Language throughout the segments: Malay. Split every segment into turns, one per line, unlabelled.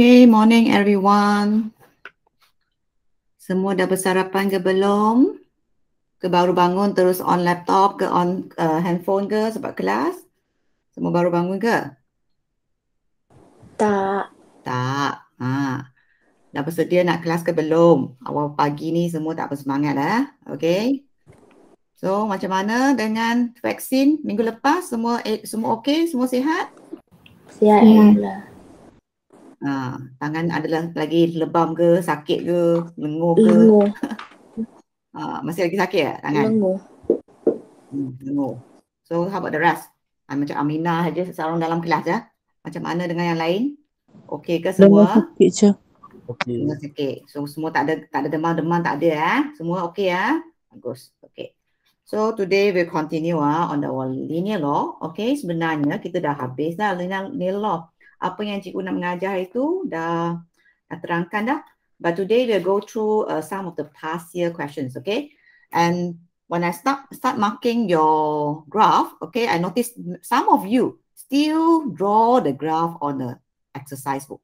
Okay, morning everyone. Semua dah bersarapan ke belum? Ke baru bangun terus on laptop ke on uh, handphone ke sebab kelas? Semua baru bangun ke? Tak. Tak. Ha. Dah bersedia nak kelas ke belum? Awal pagi ni semua tak bersemangat lah. Okay. So macam mana dengan vaksin minggu lepas? Semua eh, semua okay? Semua sihat? Sihat. Yeah. Yeah ha, tangan adalah lagi lebam ke sakit ke lenguh ke lenguh ha, masih lagi sakit tak tangan lenguh hmm, lenguh so how about the rest ha, macam Amina saja seorang dalam kelas ya macam mana dengan yang lain okey ke semua lenguh sakit je okey sakit so semua tak ada tak ada demam-demam tak ada ya eh? semua okey ya eh? bagus okey So today we continue ah uh, on our linear law. Okay, sebenarnya kita dah habis dah linear, linear law apa yang cikgu nak mengajar itu dah, terangkan dah. But today we'll go through uh, some of the past year questions, okay? And when I start start marking your graph, okay, I noticed some of you still draw the graph on the exercise book.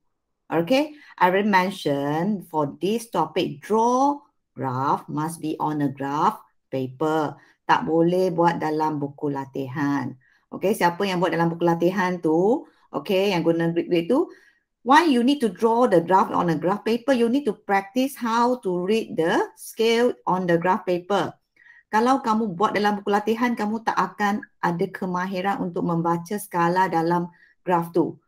Okay, I already mentioned for this topic, draw graph must be on a graph paper. Tak boleh buat dalam buku latihan. Okay, siapa yang buat dalam buku latihan tu, okay, yang guna grid-grid tu, why you need to draw the graph on a graph paper? You need to practice how to read the scale on the graph paper. Kalau kamu buat dalam buku latihan, kamu tak akan ada kemahiran untuk membaca skala dalam graf tu.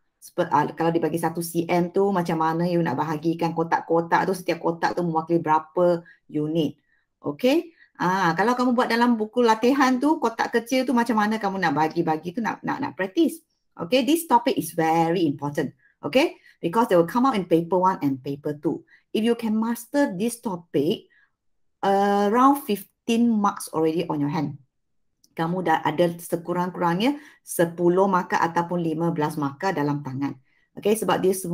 Ah, kalau dibagi satu cm tu, macam mana you nak bahagikan kotak-kotak tu, setiap kotak tu mewakili berapa unit. Okay? Ah, kalau kamu buat dalam buku latihan tu, kotak kecil tu macam mana kamu nak bagi-bagi tu nak nak nak practice. Okay, this topic is very important. Okay, because they will come out in paper one and paper two. If you can master this topic, uh, around 15 marks already on your hand. Kamu dah ada sekurang-kurangnya 10 marka ataupun 15 marka dalam tangan. Okay, sebab dia 10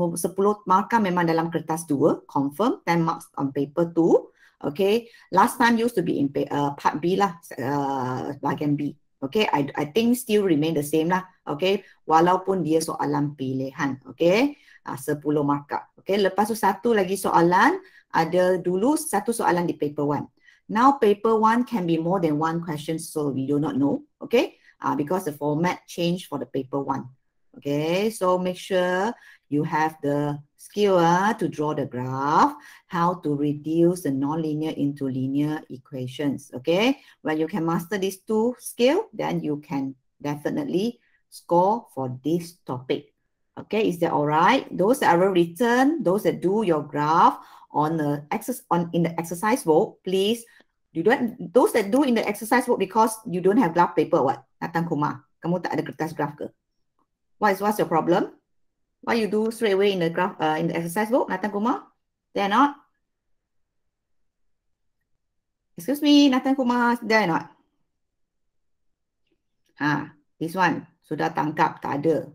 marka memang dalam kertas 2, confirm 10 marks on paper 2. Okay, last time used to be in uh, part B lah, uh, bagian B. Okay, I I think still remain the same lah. Okay, walaupun dia soalan pilihan. Okay, ah, uh, 10 markah. Okay, lepas tu satu lagi soalan. Ada dulu satu soalan di paper one. Now paper one can be more than one question so we do not know. Okay, uh, because the format change for the paper one. Okay, so make sure you have the skill uh, to draw the graph, how to reduce the nonlinear into linear equations, okay? When you can master these two skill, then you can definitely score for this topic. Okay, is that all right? Those that are written, those that do your graph on the access on in the exercise book, please you don't those that do in the exercise book because you don't have graph paper what Nathan Kuma kamu tak ada kertas graph ke what is what's your problem what you do straight away in the graph uh, in the exercise book, Nathan Kumar? There not? Excuse me, Nathan Kumar, there not? Ha, this one, sudah tangkap, tak ada.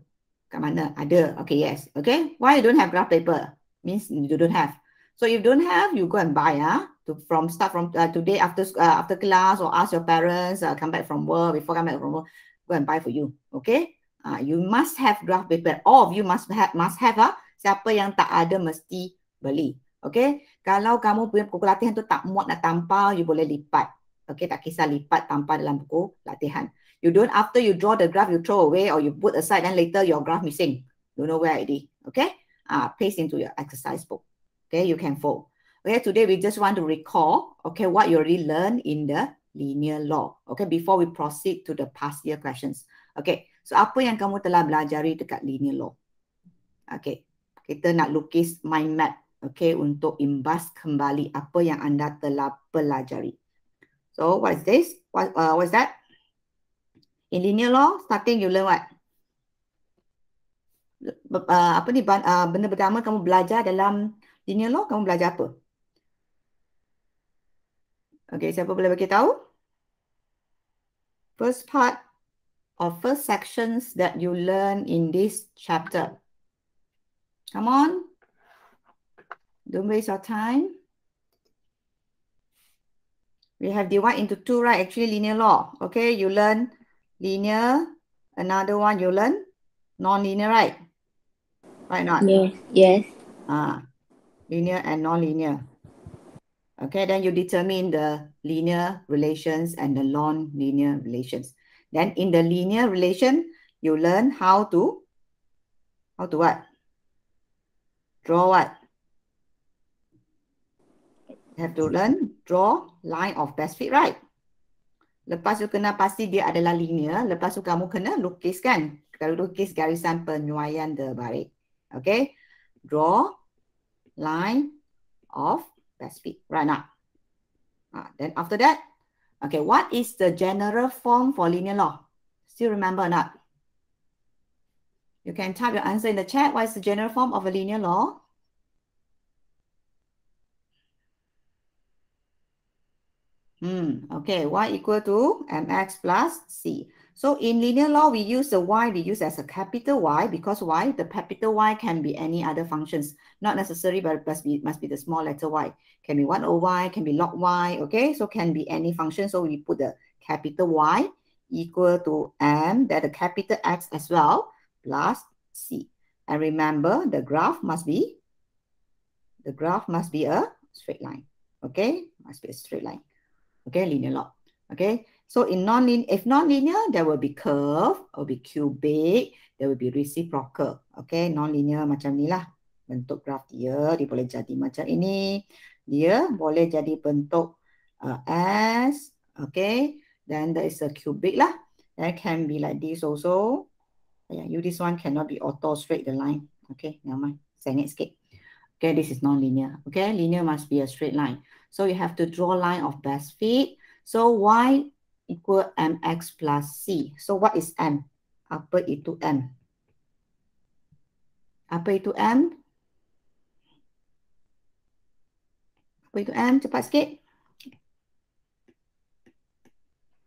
Kat mana? Ada. Okay, yes. Okay, why you don't have graph paper? Means you don't have. So if you don't have, you go and buy, ah. Uh, to from start from uh, today after uh, after class or ask your parents uh, come back from work before come back from work, go and buy for you. Okay. Ah, uh, you must have graph paper. All of you must have must have. Uh, siapa yang tak ada mesti beli. Okay. Kalau kamu punya buku latihan tu tak muat nak tampal, you boleh lipat. Okay. Tak kisah lipat tampal dalam buku latihan. You don't after you draw the graph, you throw away or you put aside. Then later your graph missing. You know where it is. Okay. Ah, uh, paste into your exercise book. Okay. You can fold. Okay, today we just want to recall, okay, what you already learned in the linear law, okay, before we proceed to the past year questions. Okay, So apa yang kamu telah belajari dekat linear law? Okay, kita nak lukis mind map okay, untuk imbas kembali apa yang anda telah pelajari. So what is this? What, uh, what is that? In linear law, starting you learn what? Uh, apa ni, uh, benda pertama kamu belajar dalam linear law, kamu belajar apa? Okay, siapa boleh beritahu? First part, first sections that you learn in this chapter. Come on. Don't waste your time. We have divide into two, right? Actually, linear law. Okay, you learn linear. Another one you learn non-linear, right? Right not? Yeah. Yes. Ah, linear and non-linear. Okay, then you determine the linear relations and the non-linear relations. Then in the linear relation, you learn how to how to what? Draw what? have to learn draw line of best fit, right? Lepas tu kena pasti dia adalah linear. Lepas tu kamu kena lukiskan. Kalau lukis garisan penyuaian terbaik. Okay. Draw line of best fit. Right now. Ah, then after that, Okay, what is the general form for linear law? Still remember not? You can type your answer in the chat. What is the general form of a linear law? Hmm, okay, y equal to mx plus c. So in linear law, we use the y, we use as a capital Y because why? The capital Y can be any other functions, not necessarily, but must be, must be the small letter y. Can be 1 over y, can be log y, okay? So can be any function. So we put the capital Y equal to m, that the capital X as well, plus C. And remember, the graph must be, the graph must be a straight line, okay? Must be a straight line, okay? Linear law, okay? So in non nonlinear, if non-linear, there will be curve, will be cubic, there will be reciprocal. Okay, non-linear macam ni lah bentuk graf dia. Dia boleh jadi macam ini. Dia boleh jadi bentuk uh, S. Okay, then there is a cubic lah. That can be like this also. Yeah, you this one cannot be auto straight the line. Okay, never mind. Send sikit. Okay, this is non-linear. Okay, linear must be a straight line. So you have to draw line of best fit. So why equal mx plus c. So what is m? Apa itu m? Apa itu m? Apa itu m? Cepat sikit.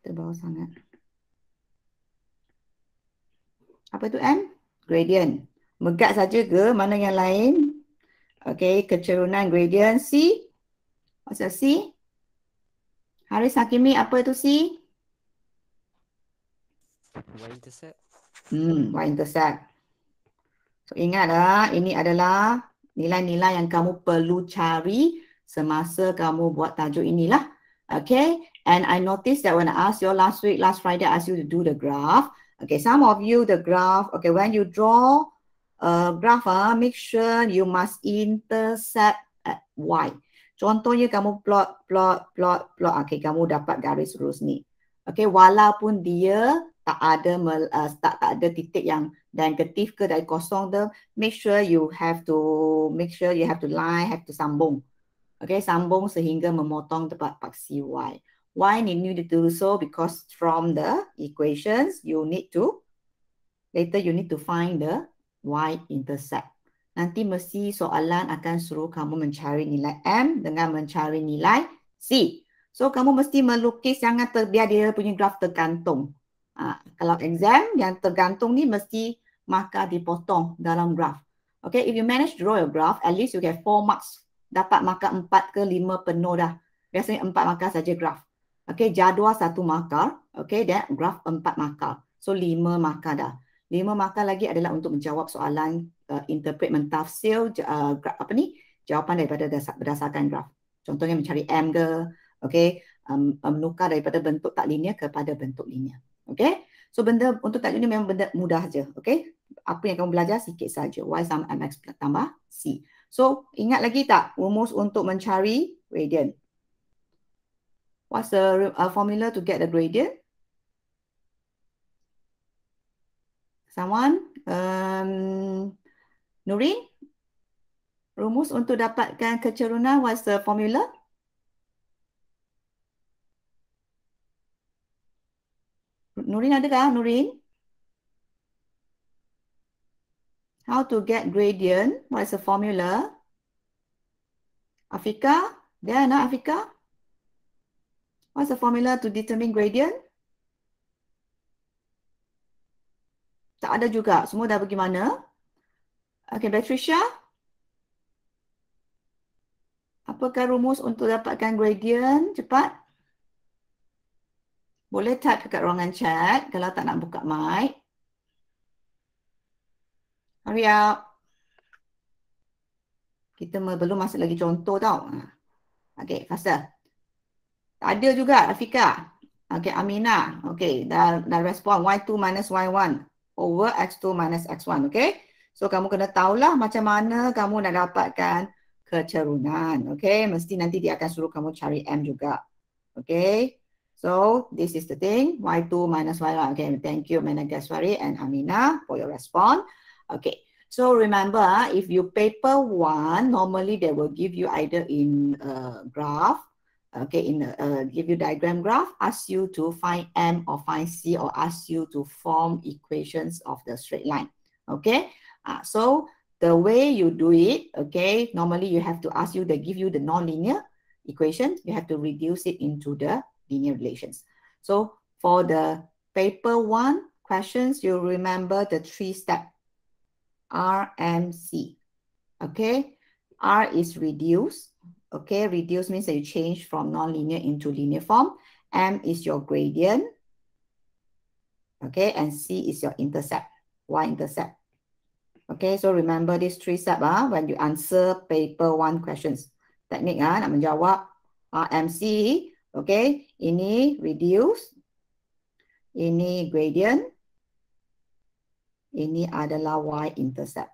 Terbawa sangat. Apa itu m? Gradient. Megat saja ke mana yang lain? Okay, kecerunan gradient c. What's c? Haris Hakimi, apa itu c? Y intercept. Hmm, Y intercept. So ingat lah, ini adalah nilai-nilai yang kamu perlu cari semasa kamu buat tajuk inilah. Okay, and I noticed that when I asked you last week, last Friday, I asked you to do the graph. Okay, some of you the graph. Okay, when you draw a graph, uh, make sure you must intercept at Y. Contohnya kamu plot, plot, plot, plot. Okay, kamu dapat garis lurus ni. Okay, walaupun dia tak ada uh, tak tak ada titik yang negatif ke dari kosong tu make sure you have to make sure you have to line have to sambung okay sambung sehingga memotong tempat paksi y why need you to do so because from the equations you need to later you need to find the y intercept nanti mesti soalan akan suruh kamu mencari nilai m dengan mencari nilai c so kamu mesti melukis jangan terbiar dia punya graf tergantung Ha, kalau exam yang tergantung ni mesti markah dipotong dalam graf. Okay, if you manage draw your graph, at least you get four marks. Dapat markah empat ke lima penuh dah. Biasanya empat markah saja graf. Okay, jadual satu markah. Okay, then graf empat markah. So lima markah dah. Lima markah lagi adalah untuk menjawab soalan uh, interpret mentafsir uh, apa ni? jawapan daripada dasar, berdasarkan graf. Contohnya mencari M ke, okay, um, menukar daripada bentuk tak linear kepada bentuk linear. Okay. So benda untuk tajuk ni memang benda mudah je. Okay. Apa yang kamu belajar sikit saja. Y sama MX tambah C. So ingat lagi tak rumus untuk mencari gradient? What's the uh, formula to get the gradient? Someone? Um, Nurin? Rumus untuk dapatkan kecerunan, what's the formula? Nurin ada tak? Nurin? How to get gradient? What is the formula? Afika, there nah Afika? What's the formula to determine gradient? Tak ada juga. Semua dah pergi mana? Okay, Patricia. Apakah rumus untuk dapatkan gradient? Cepat. Boleh type dekat ruangan chat kalau tak nak buka mic. Hurry up. Kita belum masuk lagi contoh tau. Ha. Okay, kasar. Tak ada juga Afika. Okay, Amina. Okay, dah, dah respon. Y2 minus Y1 over X2 minus X1. Okay. So, kamu kena tahulah macam mana kamu nak dapatkan kecerunan. Okay, mesti nanti dia akan suruh kamu cari M juga. Okay. So this is the thing, y2 minus y1. Okay, thank you, Menon Gaswari and Amina for your response. Okay, so remember, if you paper one, normally they will give you either in a graph, okay, in a, uh, give you diagram graph, ask you to find M or find C or ask you to form equations of the straight line, okay? Uh, so the way you do it, okay, normally you have to ask you, they give you the nonlinear equation, you have to reduce it into the linear relations. So for the paper one questions, you remember the three step RMC. Okay, R is reduce. Okay, reduce means that you change from nonlinear into linear form. M is your gradient. Okay, and C is your intercept, y-intercept. Okay, so remember these three steps ah, when you answer paper one questions. technique ah, nak menjawab RMC, Okay, ini reduce. Ini gradient. Ini adalah y intercept.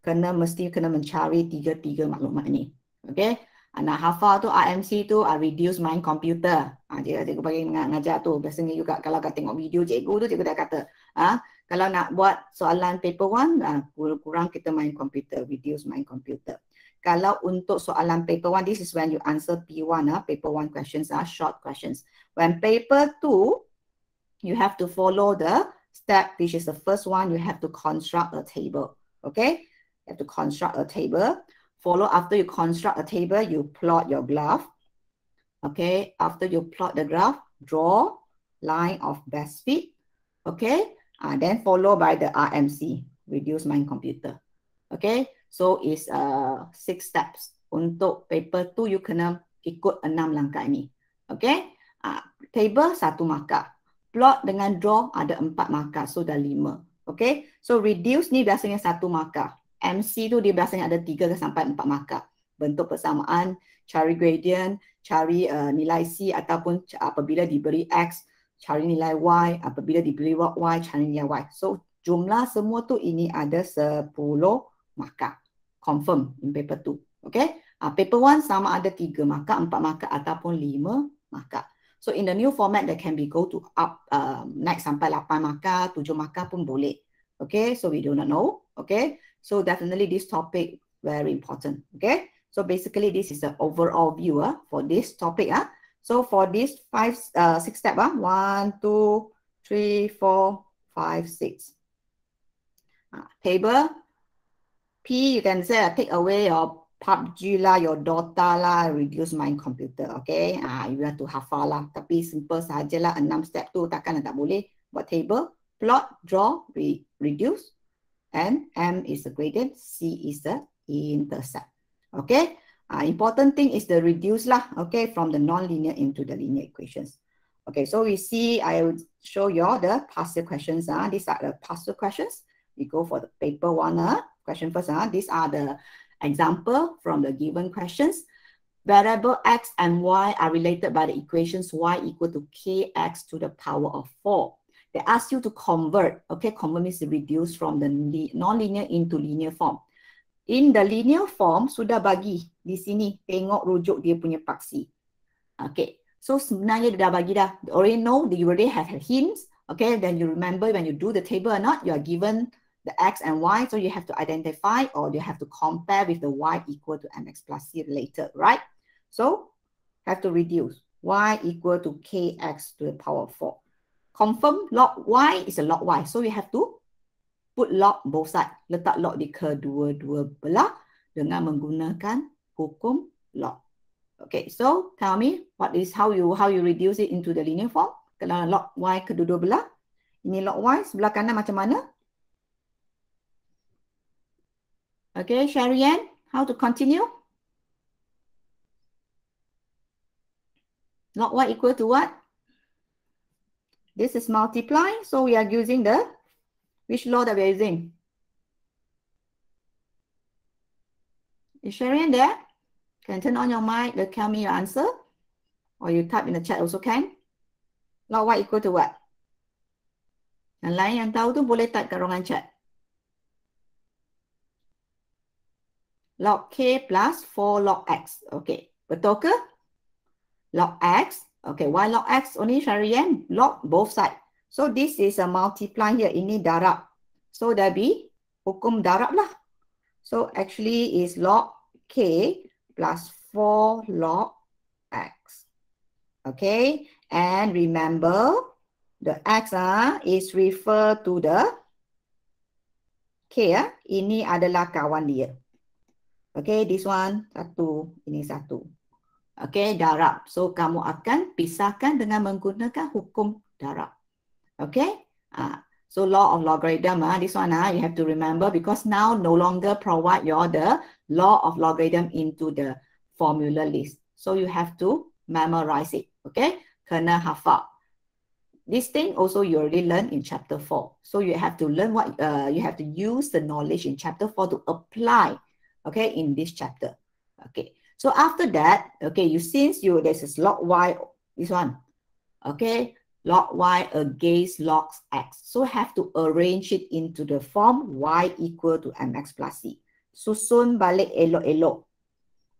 Kena mesti kena mencari tiga-tiga maklumat ni. Okay, anak hafal tu RMC tu uh, reduce main computer. Ah ha, cikgu bagi mengajar tu. Biasanya juga kalau kau tengok video cikgu tu cikgu dah kata, ah ha, kalau nak buat soalan paper one, ha, kurang kita main computer, reduce main computer. Kalau untuk soalan paper 1, this is when you answer P1, ah, paper 1 questions, ah, short questions. When paper 2, you have to follow the step, which is the first one, you have to construct a table, okay? You have to construct a table. Follow after you construct a table, you plot your graph, okay? After you plot the graph, draw line of best fit, okay? Uh, then follow by the RMC, reduce my computer, okay? So it's uh, six steps. Untuk paper tu, you kena ikut enam langkah ini. Okay? Uh, table, satu markah. Plot dengan draw, ada empat markah. So dah lima. Okay? So reduce ni biasanya satu markah. MC tu dia biasanya ada tiga ke sampai empat markah. Bentuk persamaan, cari gradient, cari uh, nilai C ataupun apabila diberi X, cari nilai Y, apabila diberi Y, cari nilai Y. So jumlah semua tu ini ada sepuluh markah confirm in paper 2 okay? uh, paper 1 sama ada 3 markah 4 markah ataupun 5 markah so in the new format that can be go to up uh, naik sampai 8 markah 7 markah pun boleh okay? so we do not know okay? so definitely this topic very important okay? so basically this is the overall view uh, for this topic ah uh. so for this five uh, six step ah uh, 1 2 3 4 5 6 uh, table P, you can say, take away your PUBG lah, your Dota lah, reduce my computer, okay? Ah, you have to hafal lah. Tapi simple sahajalah, enam step tu takkan tak boleh. Buat table, plot, draw, re reduce. And M is the gradient, C is the intercept. Okay? Ah, important thing is the reduce lah, okay, from the nonlinear into the linear equations. Okay, so we see, I will show you all the past questions. Ah, These are the past questions. We go for the paper one. ah. question first. Huh? Ah. These are the example from the given questions. Variable x and y are related by the equations y equal to kx to the power of 4. They ask you to convert. Okay, convert means to reduce from the nonlinear into linear form. In the linear form, sudah bagi di sini. Tengok rujuk dia punya paksi. Okay, so sebenarnya dia dah bagi dah. You already know, you already have hints. Okay, then you remember when you do the table or not, you are given the x and y. So you have to identify or you have to compare with the y equal to mx plus c later, right? So have to reduce y equal to kx to the power of 4. Confirm log y is a log y. So you have to put log both sides. Letak log di kedua-dua belah dengan menggunakan hukum log. Okay, so tell me what is how you how you reduce it into the linear form. Kena log y kedua-dua belah. Ini log y sebelah kanan macam mana? Okay, Sherry how to continue? Log y equal to what? This is multiply, so we are using the, which law that we are using? Is Sharon there? Can turn on your mic, you tell me your answer. Or you type in the chat also can. Log y equal to what? Yang lain yang tahu tu boleh type kat ruangan chat. log k plus 4 log x. Okay, betul ke? Log x. Okay, why log x? Only syarian log both side. So, this is a multiply here. Ini darab. So, there be hukum darab lah. So, actually is log k plus 4 log x. Okay, and remember the x ah is refer to the k ah. Ini adalah kawan dia. Okay, this one satu, ini satu. Okay, darab. So, kamu akan pisahkan dengan menggunakan hukum darab. Okay? Uh, so, law of logarithm. Uh, this one, uh, you have to remember because now no longer provide your the law of logarithm into the formula list. So, you have to memorize it. Okay? Kena hafal. This thing also you already learned in chapter 4. So, you have to learn what, uh, you have to use the knowledge in chapter 4 to apply okay, in this chapter. Okay, so after that, okay, you since you this is log y, this one, okay, log y against log x. So have to arrange it into the form y equal to mx plus c. Susun balik elok-elok.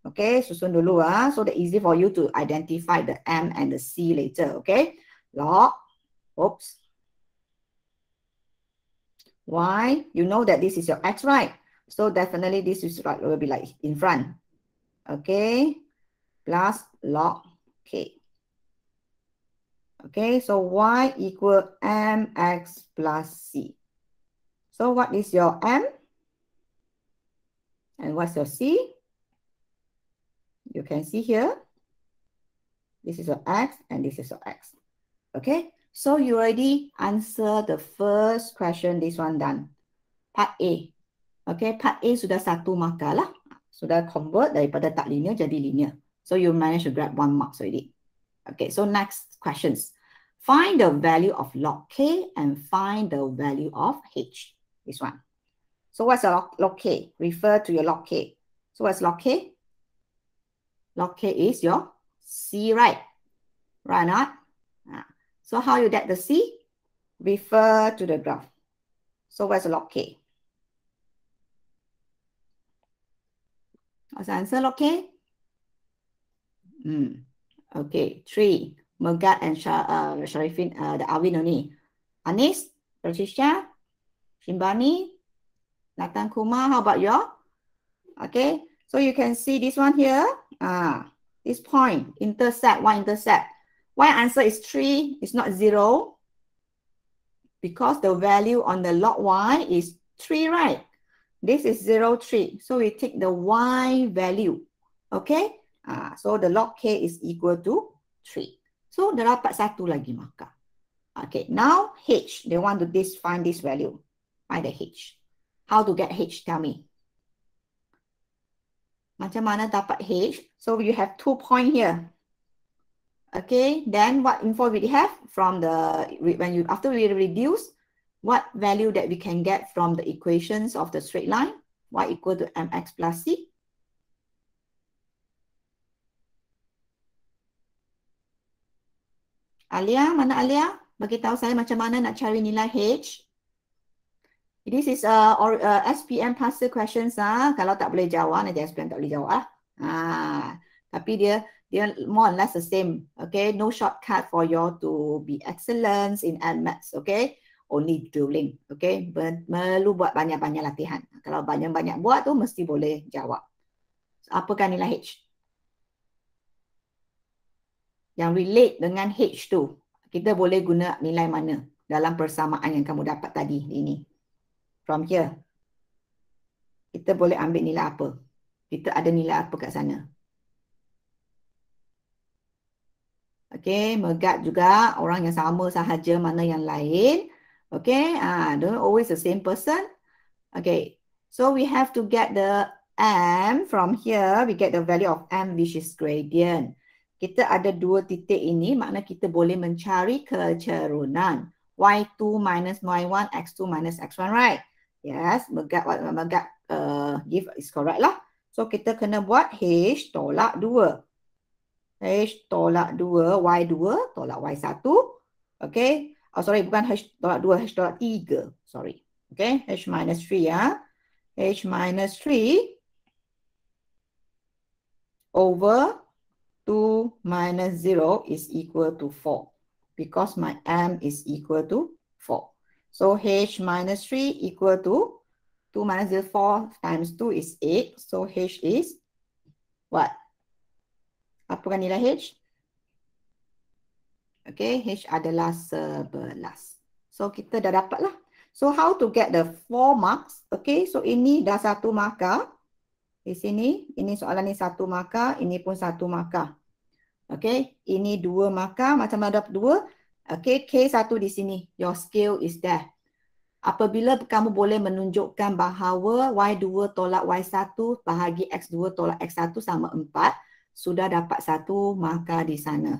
Okay, susun dulu ah. So that easy for you to identify the m and the c later. Okay, log, oops, y, you know that this is your x, right? So definitely this is like will be like in front. Okay. Plus log K. Okay, so y equal mx plus c. So what is your m? And what's your c? You can see here. This is your x and this is your x. Okay, so you already answer the first question, this one done. Part A, Okay, part A sudah satu markah lah. Sudah convert daripada tak linear jadi linear. So you manage to grab one mark already. Okay, so next questions. Find the value of log K and find the value of H. This one. So what's a log, log K? Refer to your log K. So what's log K? Log K is your C, right? Right not? Ah. So how you get the C? Refer to the graph. So where's log K? Was answer okay? Mm. Okay, three. Megat and uh, Sharifin, uh, the Awin only. Anis, Roshisha, Shimbani, Nathan Kumar, how about you Okay, so you can see this one here. Ah, this point, intersect, one intersect. Why answer is 3, it's not 0. Because the value on the log Y is 3, right? This is 0, 3. So we take the y value. Okay? Ah, so the log k is equal to 3. So dia dapat satu lagi maka, Okay, now h. They want to this, find this value. Find the h. How to get h? Tell me. Macam mana dapat h? So you have two point here. Okay, then what info we have from the when you after we reduce what value that we can get from the equations of the straight line, y equal to mx plus c. Alia, mana Alia? Bagi tahu saya macam mana nak cari nilai h. This is a, or, a SPM puzzle questions ah. Kalau tak boleh jawab, nanti SPM tak boleh jawab ah. Ah, tapi dia dia more or less the same. Okay, no shortcut for you to be excellence in maths. Okay only drilling. Okay, perlu buat banyak-banyak latihan. Kalau banyak-banyak buat tu mesti boleh jawab. So, apakah nilai H? Yang relate dengan H tu, kita boleh guna nilai mana dalam persamaan yang kamu dapat tadi ini. From here, kita boleh ambil nilai apa? Kita ada nilai apa kat sana? Okay, megat juga orang yang sama sahaja mana yang lain. Okay, uh, don't always the same person. Okay, so we have to get the M from here. We get the value of M, which is gradient. Kita ada dua titik ini, makna kita boleh mencari kecerunan. Y2 minus Y1, X2 minus X1, right? Yes, megat, megat, uh, give is correct lah. So, kita kena buat H tolak 2. H tolak 2, Y2 tolak Y1. Okay, Oh, sorry, bukan h H.2, H.3. Sorry. Okay, H minus 3 ya. H minus 3 over 2 minus 0 is equal to 4. Because my M is equal to 4. So, H minus 3 equal to 2 minus 0, 4 times 2 is 8. So, H is what? Apakah nilai H? Okay, H adalah sebelas. So, kita dah dapat lah. So, how to get the four marks? Okay, so ini dah satu markah. Di sini, ini soalan ni satu markah. Ini pun satu markah. Okay, ini dua markah. Macam ada dua. Okay, k satu di sini. Your skill is there. Apabila kamu boleh menunjukkan bahawa Y2 tolak Y1 bahagi X2 tolak X1 sama 4, sudah dapat satu markah di sana.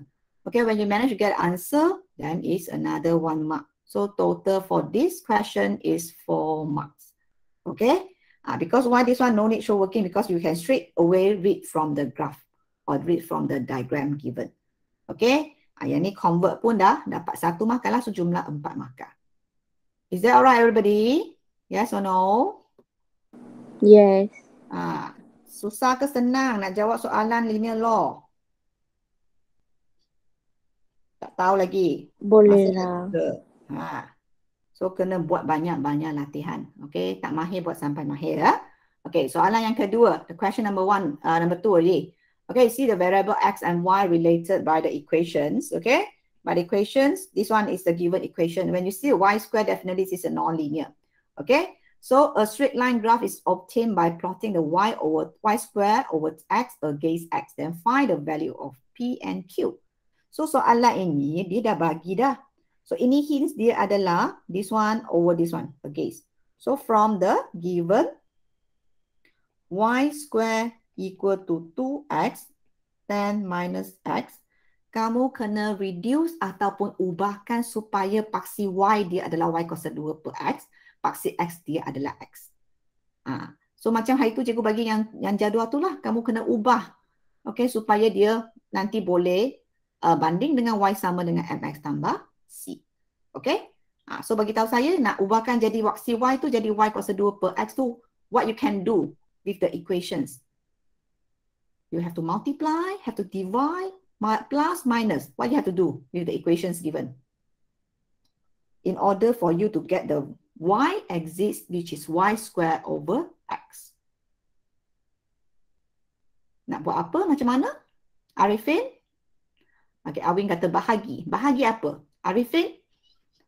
Okay, when you manage to get answer, then it's another one mark. So total for this question is four marks. Okay, uh, because why this one no need show working because you can straight away read from the graph or read from the diagram given. Okay, uh, yang ni convert pun dah dapat satu markah lah, so jumlah empat markah. Is that alright everybody? Yes or no? Yes. Ah, uh, Susah ke senang nak jawab soalan linear law? tak tahu lagi. Boleh lah. Ha. So kena buat banyak-banyak latihan. Okay, tak mahir buat sampai mahir ya. Okay, soalan yang kedua. The question number one, uh, number two lagi. Okay, see the variable x and y related by the equations. Okay, by the equations, this one is the given equation. When you see y square, definitely this is a non-linear. Okay, so a straight line graph is obtained by plotting the y over y square over x against x. Then find the value of p and q. So soalan ini dia dah bagi dah. So ini hints dia adalah this one over this one. Okay. So from the given y square equal to 2x 10 minus x. Kamu kena reduce ataupun ubahkan supaya paksi y dia adalah y kuasa 2 per x. Paksi x dia adalah x. Ha. So macam hari tu cikgu bagi yang, yang jadual tu lah. Kamu kena ubah. Okay supaya dia nanti boleh uh, banding dengan y sama dengan mx tambah c. Okay? Uh, ah, so bagi tahu saya nak ubahkan jadi waksi y tu jadi y kuasa 2 per x tu what you can do with the equations. You have to multiply, have to divide, plus, minus. What you have to do with the equations given? In order for you to get the y exists, which is y squared over x. Nak buat apa? Macam mana? Arifin? Okey, Awin kata bahagi. Bahagi apa? Arifin,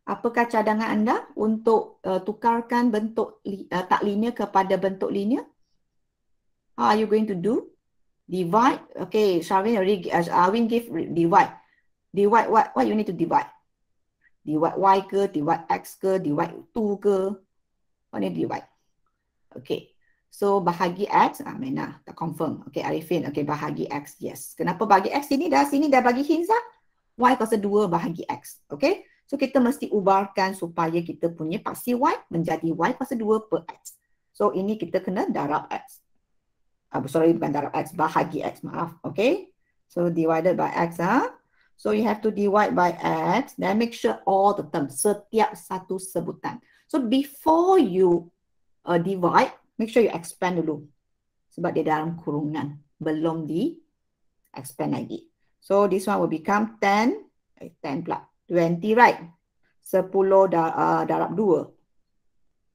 apakah cadangan anda untuk uh, tukarkan bentuk li, uh, tak linear kepada bentuk linear? How are you going to do? Divide. Okay, Sharwin already as uh, Awin give divide. Divide what? What you need to divide? Divide y ke, divide x ke, divide 2 ke. What need divide? Okay, So bahagi X, ah, mana lah. tak confirm. Okay Arifin, okay bahagi X, yes. Kenapa bahagi X sini dah sini dah bagi hints lah. Y kuasa 2 bahagi X, okay. So kita mesti ubarkan supaya kita punya paksi Y menjadi Y kuasa 2 per X. So ini kita kena darab X. Ah, sorry, bukan darab X, bahagi X, maaf. Okay, so divided by X ah. Huh? So you have to divide by X, then make sure all the terms, setiap satu sebutan. So before you uh, divide, make sure you expand dulu sebab dia dalam kurungan belum di expand lagi so this one will become 10 eh, 10 pula 20 right 10 uh, darab 2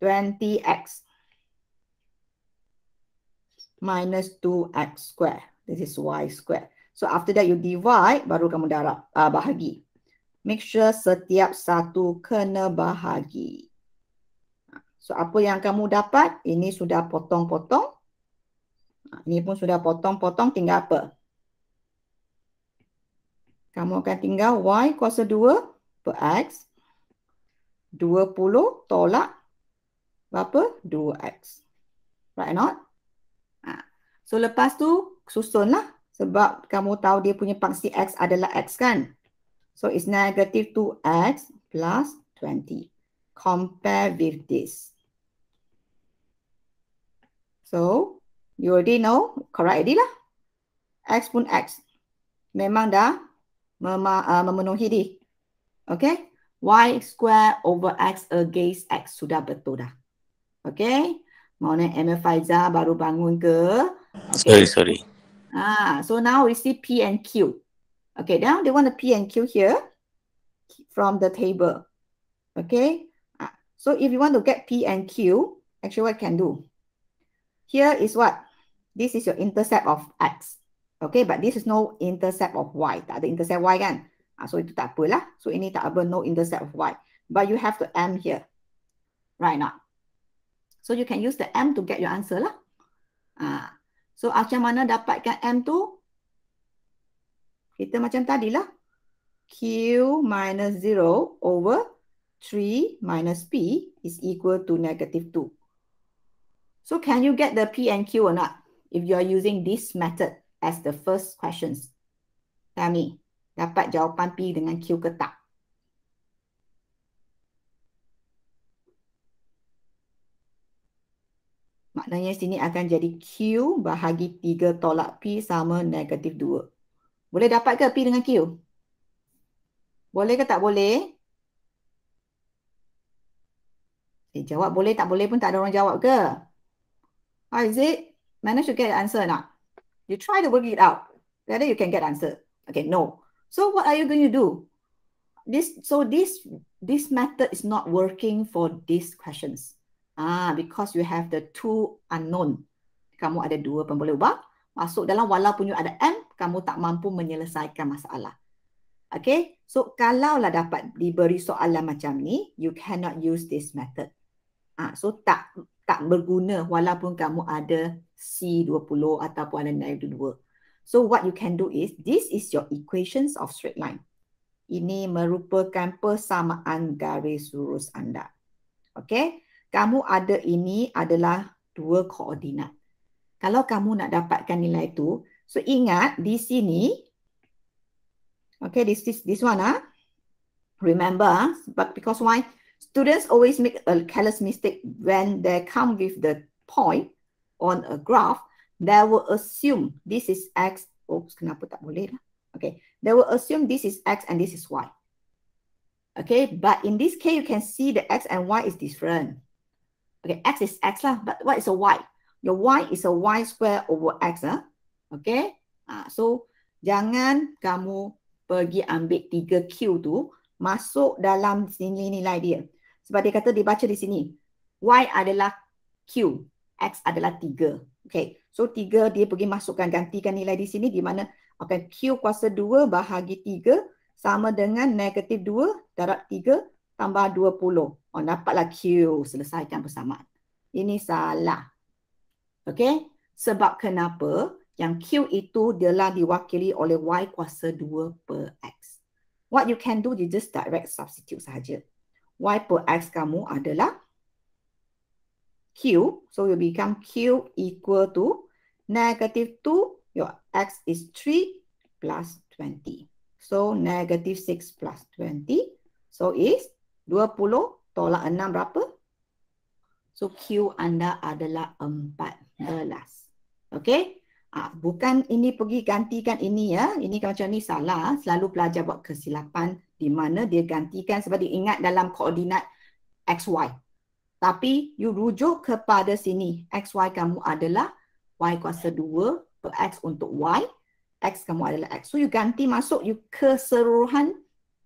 20x minus 2x square. This is y square. So after that you divide, baru kamu darab, uh, bahagi. Make sure setiap satu kena bahagi. So apa yang kamu dapat, ini sudah potong-potong. Ha, ini pun sudah potong-potong, tinggal apa? Kamu akan tinggal Y kuasa 2 per X. 20 tolak berapa? 2X. Right not? Ha, so lepas tu susunlah sebab kamu tahu dia punya pangsi X adalah X kan? So it's negative 2X plus 20. Compare with this. So, you already know, correct already lah. X pun X. Memang dah mema, uh, memenuhi di. Okay. Y square over X against X. Sudah betul dah. Okay. Mau ni Emma Faizah baru bangun ke? Okay. Sorry, sorry. Ah, so now we see P and Q. Okay, now they want the P and Q here from the table. Okay. Ah, so if you want to get P and Q, actually what can do? here is what this is your intercept of x okay but this is no intercept of y tak ada intercept y kan ah, so itu tak apalah so ini tak apa no intercept of y but you have to m here right now so you can use the m to get your answer lah ah. so macam mana dapatkan m tu kita macam tadilah q minus 0 over 3 minus p is equal to negative 2 So can you get the P and Q or not? If you are using this method as the first questions, tell me, dapat jawapan P dengan Q ke tak? Maknanya sini akan jadi Q bahagi 3 tolak P sama negatif 2. Boleh dapat ke P dengan Q? Boleh ke tak boleh? Eh, jawab boleh tak boleh pun tak ada orang jawab ke? Oh, is it? manage to get an answer or not? You try to work it out. Whether you can get answer. Okay, no. So what are you going to do? This so this this method is not working for these questions. Ah, because you have the two unknown. Kamu ada dua pembuluh boleh Masuk dalam walaupun you ada M, kamu tak mampu menyelesaikan masalah. Okay, so kalaulah dapat diberi soalan macam ni, you cannot use this method. Ah, so tak tak berguna walaupun kamu ada C20 ataupun ada naib dua. So what you can do is this is your equations of straight line. Ini merupakan persamaan garis lurus anda. Okay. Kamu ada ini adalah dua koordinat. Kalau kamu nak dapatkan nilai itu, so ingat di sini, okay, this this this one ah. Remember, but because why? Students always make a careless mistake when they come with the point on a graph. They will assume this is x. Oops, kenapa tak boleh lah? Okay, they will assume this is x and this is y. Okay, but in this case, you can see the x and y is different. Okay, x is x lah, but what is a y? Your y is a y square over x lah. Okay, ah so jangan kamu pergi ambil tiga q tu masuk dalam nilai-nilai dia. Sebab dia kata dia baca di sini. Y adalah Q. X adalah 3. Okay. So 3 dia pergi masukkan gantikan nilai di sini di mana okay? Q kuasa 2 bahagi 3 sama dengan negatif 2 darab 3 tambah 20. Oh, dapatlah Q selesaikan persamaan. Ini salah. Okay. Sebab kenapa yang Q itu adalah diwakili oleh Y kuasa 2 per X. What you can do, you just direct substitute sahaja y per x kamu adalah q. So you become q equal to negative 2. Your x is 3 plus 20. So negative 6 plus 20. So is 20 tolak 6 berapa? So q anda adalah 14. Okay. Ah, bukan ini pergi gantikan ini ya. Ini macam ni salah. Selalu pelajar buat kesilapan di mana dia gantikan sebab dia ingat dalam koordinat x y, Tapi you rujuk kepada sini, x y kamu adalah y kuasa 2 per x untuk y, x kamu adalah x. So you ganti masuk, you keseluruhan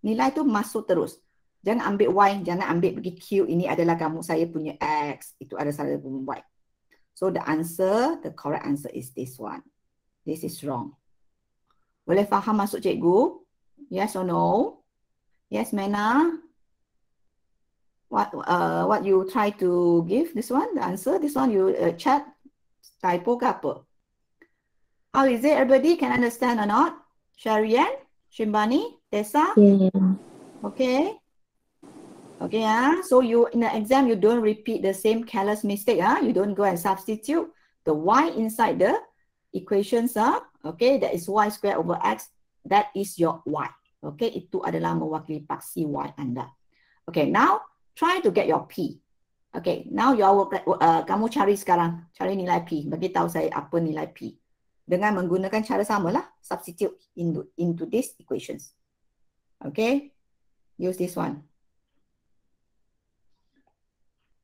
nilai tu masuk terus. Jangan ambil y, jangan ambil pergi q, ini adalah kamu saya punya x, itu ada saya punya y. So the answer, the correct answer is this one. This is wrong. Boleh faham masuk cikgu? Yes or no? Yeah. Yes, Mena. What uh what you try to give this one the answer? This one you uh, chat typo couple. How is it? Everybody can understand or not? Sharian, Shimbani, Tessa. Yeah. Okay. Okay, ah. so you in the exam you don't repeat the same careless mistake, ah. You don't go and substitute the y inside the equations, ah. Okay, that is y squared over x. That is your y. Okay, itu adalah mewakili paksi Y anda. Okay, now try to get your P. Okay, now you work, uh, kamu cari sekarang, cari nilai P. Bagi tahu saya apa nilai P. Dengan menggunakan cara sama lah. substitute into, into this equations. Okay, use this one.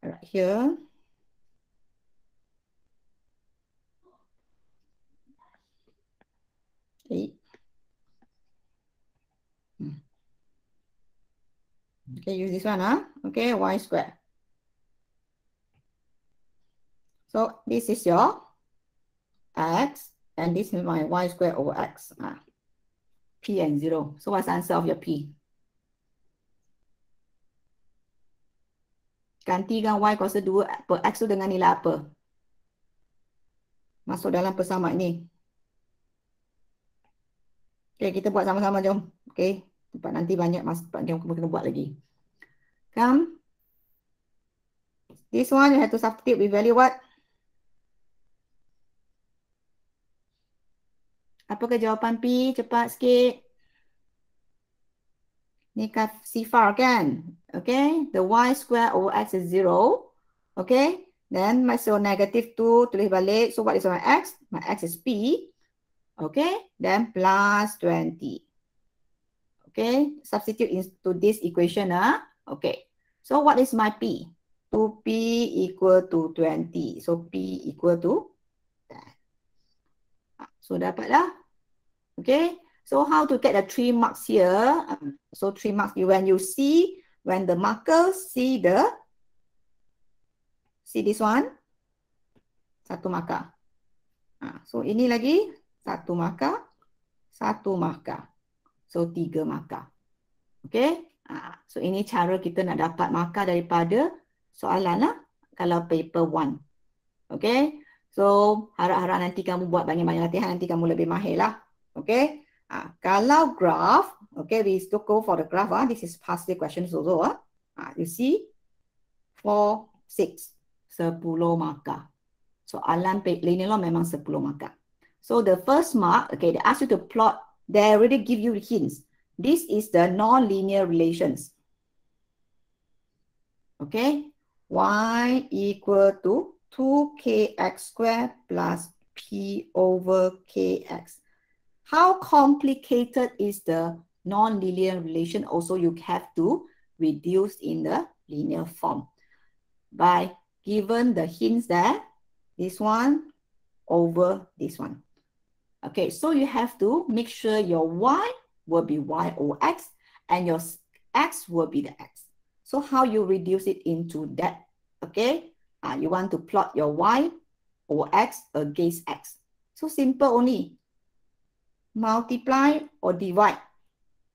Right here. Okay. Okay, use this one, huh? Okay, y square. So this is your x, and this is my y square over x. Uh, p and 0. So what's the answer of your p? Gantikan y kuasa 2 per x tu dengan nilai apa? Masuk dalam persamaan ni. Okay, kita buat sama-sama jom. Okay sebab nanti banyak masa yang kamu kena buat lagi. Kam, This one you have to substitute with value what? Apakah jawapan P? Cepat sikit. Ni sifar kan? Okay. The y square over x is zero. Okay. Then my so negative 2 tulis balik. So what is my x? My x is P. Okay. Then plus 20. Okay, substitute into this equation. Ah. Okay, so what is my P? 2P equal to 20. So P equal to 10. Ah, so lah. Okay, so how to get the three marks here? Um, so three marks, when you see, when the marker see the, see this one? Satu marker. Ah, so ini lagi, satu marker, satu marker. So tiga maka, Okay. Ha. So ini cara kita nak dapat markah daripada soalan lah. Kalau paper one. Okay. So harap-harap nanti kamu buat banyak-banyak latihan nanti kamu lebih mahir lah. Okay. Ha. Kalau graph. Okay. We still go for the graph ah. This is past the question so so ah. Ha. You see. Four, six. Sepuluh markah. Soalan linear law memang sepuluh markah. So the first mark, okay, they ask you to plot They already give you hints. This is the nonlinear relations. Okay, y equal to 2kx squared plus p over kx. How complicated is the nonlinear relation? Also, you have to reduce in the linear form by given the hints there, this one over this one. Okay, so you have to make sure your y will be y or x, and your x will be the x. So how you reduce it into that, okay? Uh, you want to plot your y or x against x. So simple only. Multiply or divide.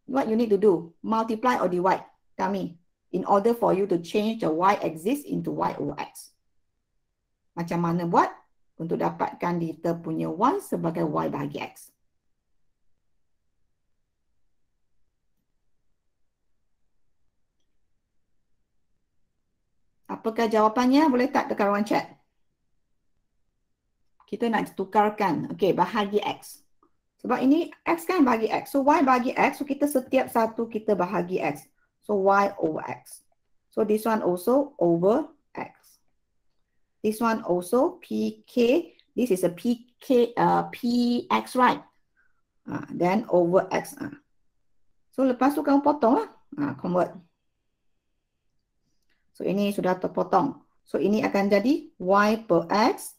What you need to do, multiply or divide, tell me, in order for you to change the y exists into y or x. Macam mana buat? untuk dapatkan kita punya y sebagai y bahagi x. Apakah jawapannya? Boleh tak dekat ruang chat? Kita nak tukarkan. Okey, bahagi x. Sebab ini x kan bahagi x. So y bahagi x. So kita setiap satu kita bahagi x. So y over x. So this one also over this one also pk this is a pk uh, px right uh, then over x uh. so lepas tu kamu potong lah uh, convert so ini sudah terpotong so ini akan jadi y per x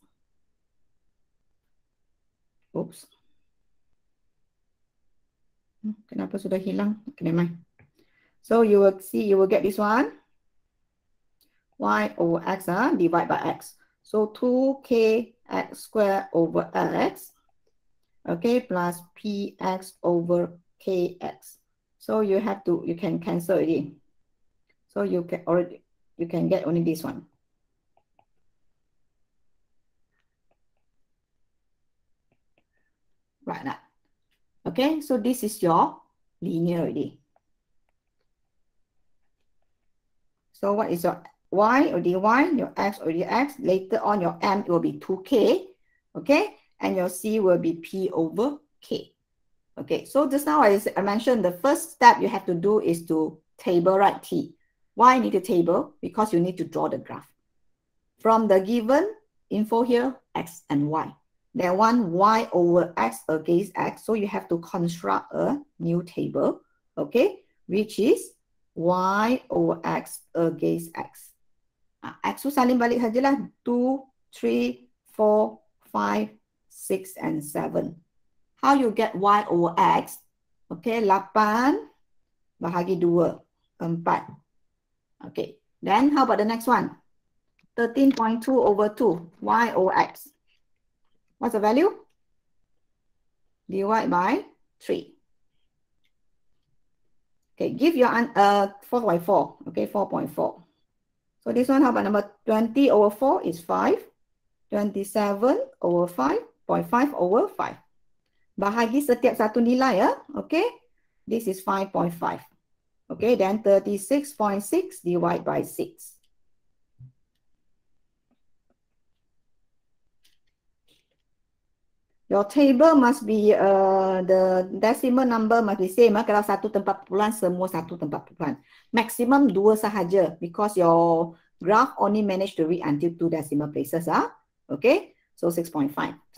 oops hmm, kenapa sudah hilang kena main so you will see you will get this one y over x ah uh, divide by x So 2k x square over lx, okay, plus px over kx. So you have to, you can cancel it in. So you can already, you can get only this one. Right now. Okay, so this is your linear already. So what is your y or dy, your x or dx. Later on, your m will be 2k, okay? And your c will be p over k. Okay, so just now I, I mentioned the first step you have to do is to table right t. Why need a table? Because you need to draw the graph. From the given info here, x and y. Then one y over x against x. So you have to construct a new table, okay? Which is y over x against x. Ha, so salin balik sajalah. 2, 3, 4, 5, 6 and 7. How you get y over x? Okay, 8 bahagi 2, 4. Okay, then how about the next one? 13.2 over 2, y over x. What's the value? Divide by 3. Okay, give your uh, 4 by 4. Okay, 4.4. So this one, how about number 20 over 4 is 5. 27 over 5.5 over 5. Bahagi setiap satu nilai ya. Okay. This is 5.5. Okay. Then 36.6 divided by 6. your table must be uh, the decimal number must be same. Ah. Kalau satu tempat perpuluhan, semua satu tempat perpuluhan. Maximum dua sahaja because your graph only manage to read until two decimal places. Ah. Okay, so 6.5.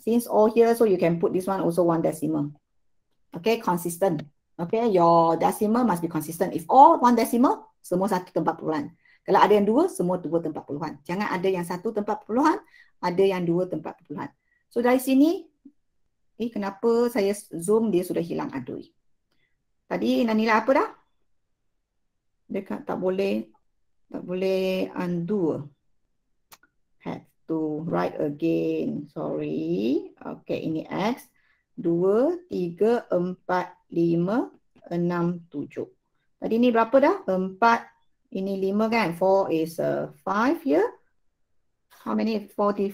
Since all here, so you can put this one also one decimal. Okay, consistent. Okay, your decimal must be consistent. If all one decimal, semua satu tempat perpuluhan. Kalau ada yang dua, semua dua tempat puluhan. Jangan ada yang satu tempat puluhan, ada yang dua tempat puluhan. So dari sini, Eh, kenapa saya zoom dia sudah hilang adui? Tadi nilai apa dah? Dia tak boleh tak boleh undo. Have to write again. Sorry. Okay, ini X. 2, 3, 4, 5, 6, 7. Tadi ni berapa dah? 4, ini 5 kan? 4 is 5 uh, here. Ya? How many? 44.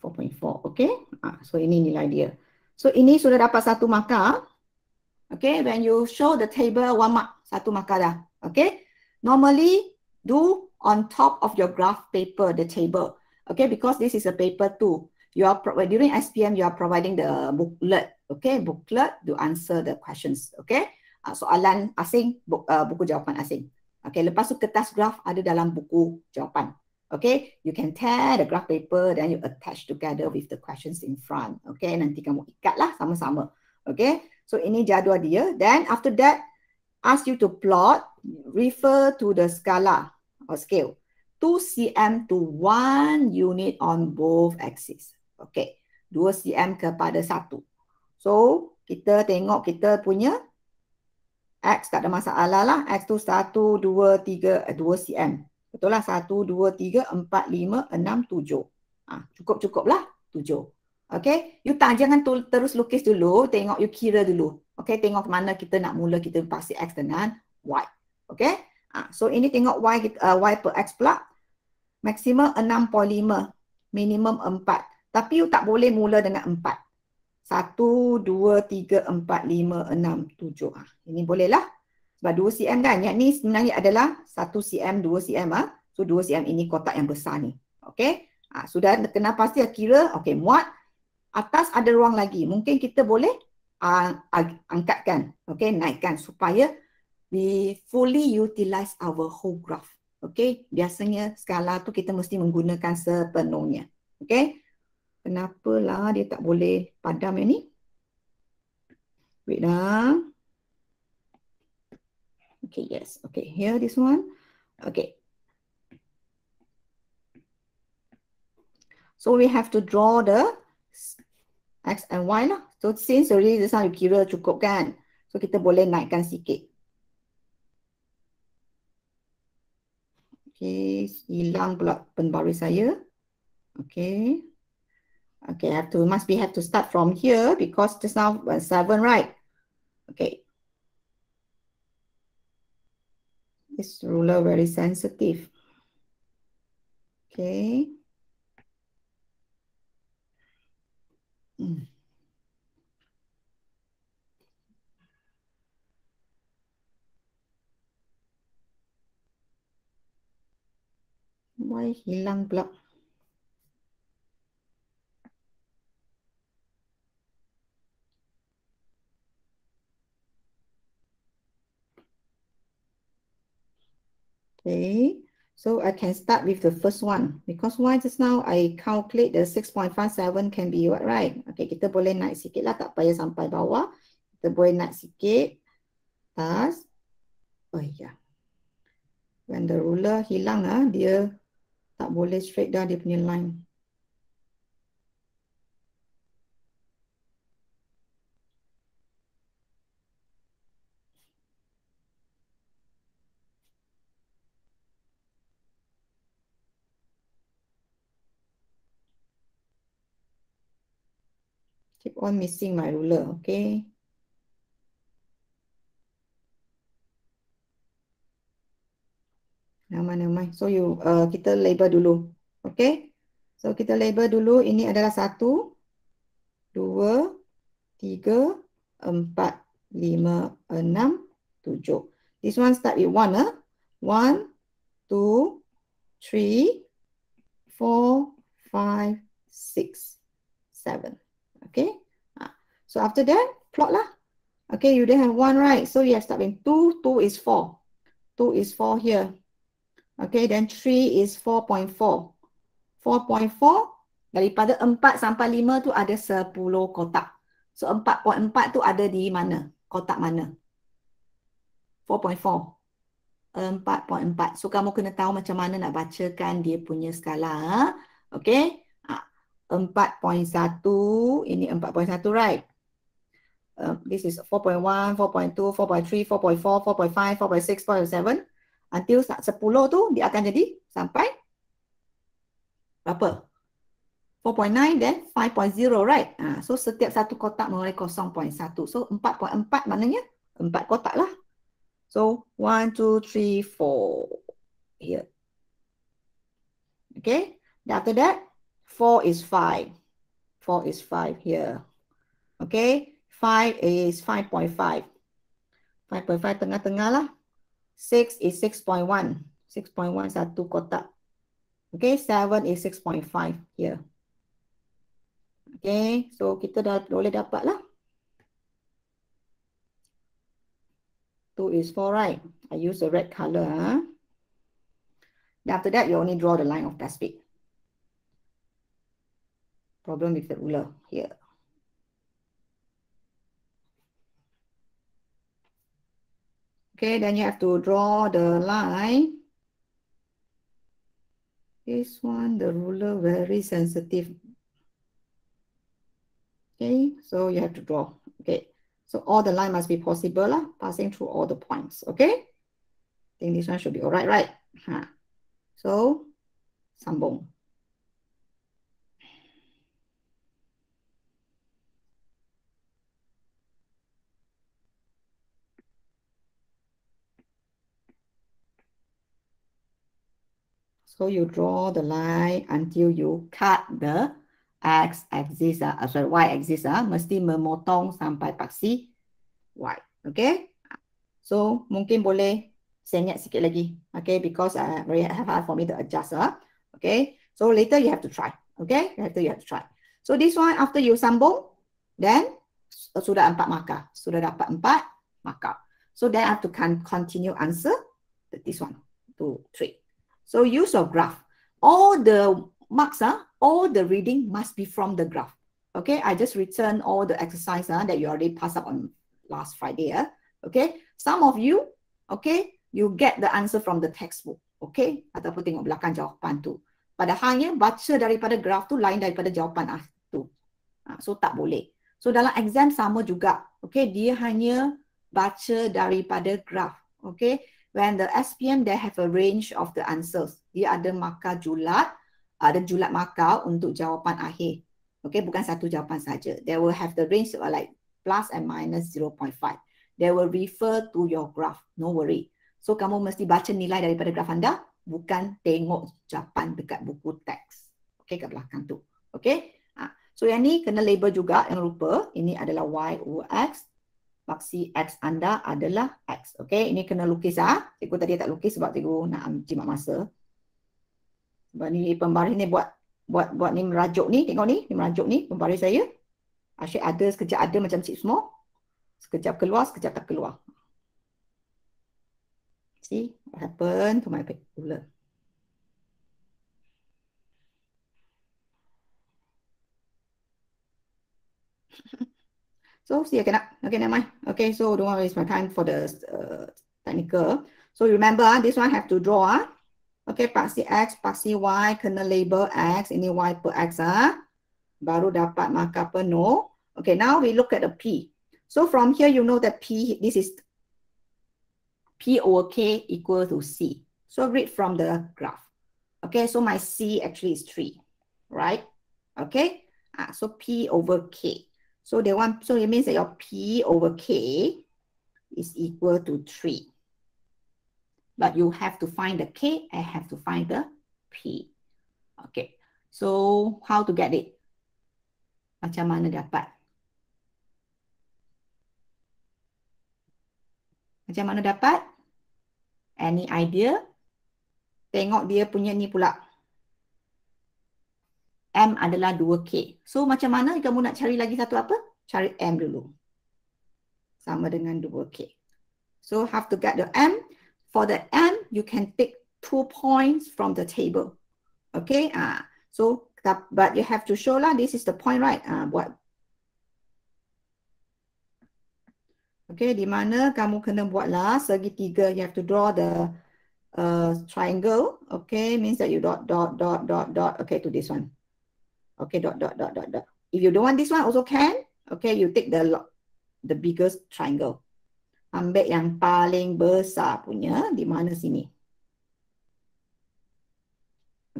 4.4 okay ha, so ini nilai dia so ini sudah dapat satu maka, okay when you show the table one mark satu maka dah okay normally do on top of your graph paper the table okay because this is a paper too you are during SPM you are providing the booklet okay booklet to answer the questions okay uh, soalan asing bu- uh, ah, buku jawapan asing okay lepas tu kertas graph ada dalam buku jawapan Okay, you can tear the graph paper, then you attach together with the questions in front. Okay, nanti kamu ikat lah sama-sama. Okay, so ini jadual dia. Then after that, ask you to plot, refer to the skala or scale. 2 cm to 1 unit on both axis. Okay, 2 cm kepada 1. So, kita tengok kita punya X tak ada masalah lah. X tu 1, 2, 3, 2 cm. Betul lah, satu, dua, tiga, empat, lima, enam, tujuh. Ha, Cukup-cukuplah, tujuh. Okay, you tak, jangan tu, terus lukis dulu, tengok you kira dulu. Okay, tengok mana kita nak mula kita pasti X dengan Y. Okay, ha, so ini tengok Y uh, y per X pula. Maksimum enam lima, minimum empat. Tapi you tak boleh mula dengan empat. Satu dua tiga empat lima enam 7. Ha, ini bolehlah, sebab 2 cm kan yang ni sebenarnya adalah 1 cm 2 cm ah ha? so 2 cm ini kotak yang besar ni okay? ha, ah, sudah kena pasti lah kira Okay, muat atas ada ruang lagi mungkin kita boleh uh, angkatkan okay, naikkan supaya we fully utilize our whole graph okay? biasanya skala tu kita mesti menggunakan sepenuhnya okey kenapalah dia tak boleh padam yang ni wait dah Okay, yes. Okay, here this one. Okay. So we have to draw the X and Y lah. So since already this one kira cukup kan. So kita boleh naikkan sikit. Okay, hilang pula penbaris saya. Okay. Okay, have to must be have to start from here because just now 7, uh, right? Okay, this ruler very sensitive. Okay. Hmm. Why hilang block? Okay, so I can start with the first one because why just now I calculate the 6.57 can be what, right? Okay, kita boleh naik sikit lah, tak payah sampai bawah. Kita boleh naik sikit. Atas. Oh, yeah. When the ruler hilang, ah, dia tak boleh straight dah dia punya line. one missing my ruler, okay? Nama nama. So you uh, kita label dulu. Okay? So kita label dulu ini adalah satu, dua, tiga, empat, lima, enam, tujuh. This one start with 1 eh? one, two, three, four, five, six, seven, Okay? So after that, plot lah. Okay, you didn't have one, right? So you start starting two, two is four. Two is four here. Okay, then three is four four. Four point 4.4. 4.4, daripada empat sampai lima tu ada sepuluh kotak. So empat point empat tu ada di mana? Kotak mana? Four four. point Empat point empat. So kamu kena tahu macam mana nak baca kan dia punya skala. Ha? Okay. Ah, empat point satu. ini empat point satu right? Um, this is 4.1, 4.2, 4.3, 4.4, 4.5, 4.6, 4.7. until 10 tu dia akan jadi sampai berapa? 4.9 dan 5.0, right? Uh, so setiap satu kotak mulai 0.1. So 4.4 maknanya 4 kotak lah. So 1, 2, 3, 4 here. Okay. After that, 4 is 5. 4 is 5 here. Okay. 5 is 5.5. 5.5 tengah-tengah lah. 6 is 6.1. 6.1 satu kotak. Okay, 7 is 6.5 here. Okay, so kita dah boleh dapat lah. 2 is 4, right? I use the red color. Huh? Ah. After that, you only draw the line of best fit. Problem with the ruler here. Okay, then you have to draw the line. This one, the ruler very sensitive. Okay, so you have to draw. Okay, so all the line must be possible, lah, passing through all the points. Okay, I think this one should be all right, right? Huh. So, sambong. So you draw the line until you cut the x axis ah, uh, sorry y axis ah, uh, mesti memotong sampai paksi y. Okay. So mungkin boleh senyap sikit lagi. Okay, because uh, very hard for me to adjust ah. Uh. Okay. So later you have to try. Okay, later you have to try. So this one after you sambung, then uh, sudah empat maka sudah dapat empat maka So then I have to can continue answer this one two three. So use your graph. All the marks, uh, all the reading must be from the graph. Okay, I just return all the exercise uh, that you already passed up on last Friday. Uh, okay, some of you, okay, you get the answer from the textbook. Okay, ataupun tengok belakang jawapan tu. Padahalnya baca daripada graf tu lain daripada jawapan ah tu. So tak boleh. So dalam exam sama juga. Okay, dia hanya baca daripada graf. Okay, when the SPM they have a range of the answers. Dia ada markah julat, ada julat markah untuk jawapan akhir. Okay, bukan satu jawapan saja. They will have the range of like plus and minus 0.5. They will refer to your graph. No worry. So kamu mesti baca nilai daripada graf anda, bukan tengok jawapan dekat buku teks. Okay, kat belakang tu. Okay. Ah, so yang ni kena label juga, yang lupa. Ini adalah Y, over X paksi X anda adalah X. Okey, ini kena lukis ah. Ha? Cikgu tadi tak lukis sebab cikgu nak jimat masa. Sebab ni pembaris ni buat buat buat ni merajuk ni, tengok ni, ni merajuk ni pembaris saya. Asyik ada sekejap ada macam cik semua. Sekejap keluar, sekejap tak keluar. si what happen to my ruler. Thank you. So see again, okay, never mind. Okay, so don't waste my time for the uh, technical. So remember, ah, this one have to draw. Uh, okay, paksi X, paksi Y, kena label X, any Y per X. Uh, baru dapat markah per no. Okay, now we look at the P. So from here, you know that P, this is P over K equal to C. So read from the graph. Okay, so my C actually is 3, right? Okay, ah, so P over K. So they want, so it means that your P over K is equal to three. But you have to find the K and have to find the P. Okay. So how to get it? Macam mana dapat? Macam mana dapat? Any idea? Tengok dia punya ni pula. M adalah 2K. So macam mana kamu nak cari lagi satu apa? Cari M dulu. Sama dengan 2K. So have to get the M. For the M, you can take two points from the table. Okay? Ah, uh, So that, but you have to show lah. This is the point, right? Ah, uh, Buat. Okay, di mana kamu kena buat lah segitiga. You have to draw the uh, triangle. Okay, means that you dot, dot, dot, dot, dot. Okay, to this one. Okay, dot, dot, dot, dot, dot. If you don't want this one, also can. Okay, you take the the biggest triangle. Ambil yang paling besar punya di mana sini.